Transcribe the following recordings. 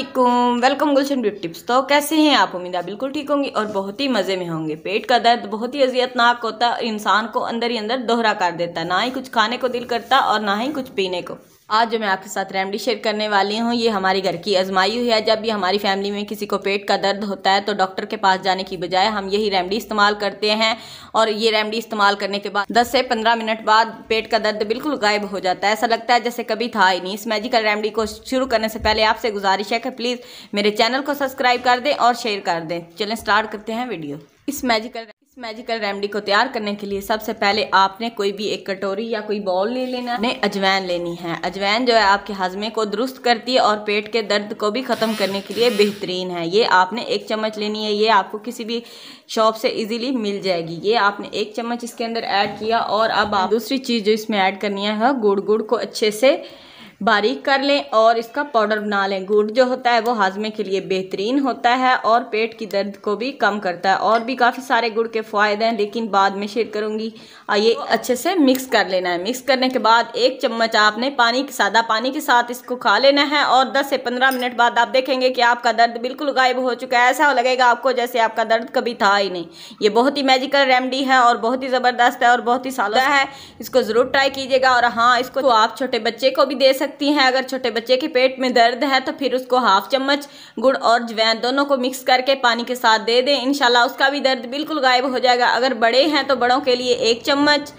Aslam welcome Gulshan beauty tips तो कैसे हैं आप उम्मीद है बिल्कुल ठीक होंगी और बहुत ही मज़े में होंगे पेट का दर्द बहुत ही अजियतनाक होता है इंसान को अंदर ही अंदर दोहरा कर देता ना ही कुछ खाने को दिल करता और ना ही कुछ पीने को आज जो मैं आपके साथ रेमडी शेयर करने वाली हूँ ये हमारे घर की आजमाई हुई है जब भी हमारी फैमिली में किसी को पेट का दर्द होता है तो डॉक्टर के पास जाने की बजाय हम यही रेमडी इस्तेमाल करते हैं और ये रेमडी इस्तेमाल करने के बाद 10 से 15 मिनट बाद पेट का दर्द बिल्कुल गायब हो जाता है ऐसा लगता है जैसे कभी था ही नहीं इस मैजिकल रेमडी को शुरू करने से पहले आपसे गुजारिश है कि प्लीज़ मेरे चैनल को सब्सक्राइब कर दें और शेयर कर दें चलें स्टार्ट करते हैं वीडियो इस मैजिकल इस मैजिकल रेमेडी को तैयार करने के लिए सबसे पहले आपने कोई भी एक कटोरी या कोई बॉल ले लेना है अजवैन लेनी है अजवैन जो है आपके हजमे को दुरुस्त करती है और पेट के दर्द को भी ख़त्म करने के लिए बेहतरीन है ये आपने एक चम्मच लेनी है ये आपको किसी भी शॉप से इजीली मिल जाएगी ये आपने एक चम्मच इसके अंदर ऐड किया और अब आप दूसरी चीज़ जो इसमें ऐड करनी है गुड़ गुड़ को अच्छे से बारीक कर लें और इसका पाउडर बना लें गुड़ जो होता है वो हाजमे के लिए बेहतरीन होता है और पेट की दर्द को भी कम करता है और भी काफ़ी सारे गुड़ के फ़ायदे हैं लेकिन बाद में शेयर करूँगी आइए अच्छे से मिक्स कर लेना है मिक्स करने के बाद एक चम्मच आपने पानी सादा पानी के साथ इसको खा लेना है और दस से पंद्रह मिनट बाद आप देखेंगे कि आपका दर्द बिल्कुल गायब हो चुका है ऐसा लगेगा आपको जैसे आपका दर्द कभी था ही नहीं ये बहुत ही मेजिकल रेमडी है और बहुत ही ज़बरदस्त है और बहुत ही सालों है इसको ज़रूर ट्राई कीजिएगा और हाँ इसको आप छोटे बच्चे को भी दे सकते सकती हैं अगर छोटे बच्चे के पेट में दर्द है तो फिर उसको हाफ चम्मच गुड़ और जवैन दोनों को मिक्स करके पानी के साथ दे दें इनशाला उसका भी दर्द बिल्कुल गायब हो जाएगा अगर बड़े हैं तो बड़ों के लिए एक चम्मच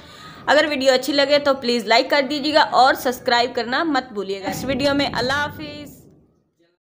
अगर वीडियो अच्छी लगे तो प्लीज़ लाइक कर दीजिएगा और सब्सक्राइब करना मत भूलिएगा इस वीडियो में अल्लाह हाफिज़